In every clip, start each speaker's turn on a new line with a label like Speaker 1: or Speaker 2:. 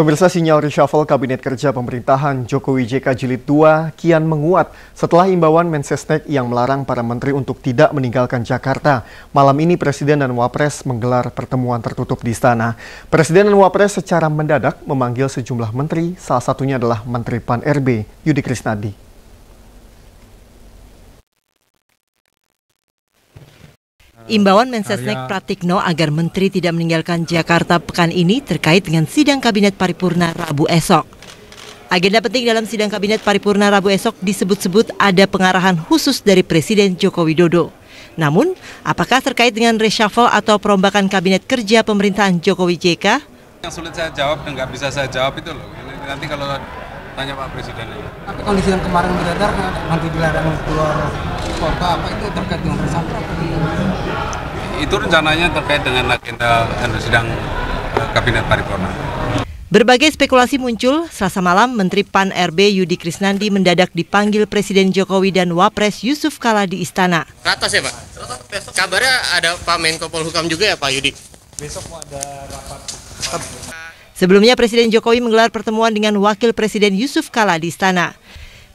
Speaker 1: Pemirsa sinyal reshuffle Kabinet Kerja Pemerintahan Jokowi JK Jilid 2 kian menguat setelah imbauan Mensesnek yang melarang para menteri untuk tidak meninggalkan Jakarta. Malam ini Presiden dan Wapres menggelar pertemuan tertutup di istana. Presiden dan Wapres secara mendadak memanggil sejumlah menteri, salah satunya adalah Menteri PAN-RB Yudi Krisnadi.
Speaker 2: Imbauan Mensesnek Pratikno agar menteri tidak meninggalkan Jakarta pekan ini terkait dengan sidang kabinet paripurna Rabu esok. Agenda penting dalam sidang kabinet paripurna Rabu esok disebut-sebut ada pengarahan khusus dari Presiden Joko Widodo. Namun, apakah terkait dengan reshuffle atau perombakan kabinet kerja pemerintahan Jokowi JK?
Speaker 1: Yang sulit saya jawab dan nggak bisa saya jawab itu loh. nanti kalau tanya Pak Presiden.
Speaker 2: Tapi kondisi yang kemarin beredar
Speaker 1: nanti dilarang keluar kota apa itu terkait dengan tersangka itu rencananya terkait dengan agenda anu sidang eh, kabinet paripurna.
Speaker 2: Berbagai spekulasi muncul, selasa malam Menteri PAN RB Yudi Krisnandi mendadak dipanggil Presiden Jokowi dan Wapres Yusuf Kala di istana.
Speaker 1: Ratas ya Pak? Kabarnya ada Pak Menko Polhukam juga ya Pak Yudi? Besok mau ada rapat.
Speaker 2: Sebelumnya Presiden Jokowi menggelar pertemuan dengan Wakil Presiden Yusuf Kala di istana.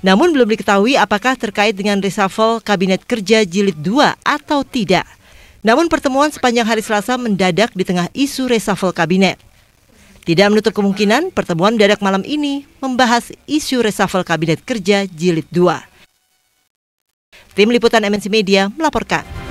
Speaker 2: Namun belum diketahui apakah terkait dengan reshuffle Kabinet Kerja Jilid 2 atau tidak. Namun pertemuan sepanjang hari Selasa mendadak di tengah isu reshuffle Kabinet. Tidak menutup kemungkinan pertemuan mendadak malam ini membahas isu reshuffle Kabinet Kerja Jilid 2. Tim Liputan MNC Media melaporkan.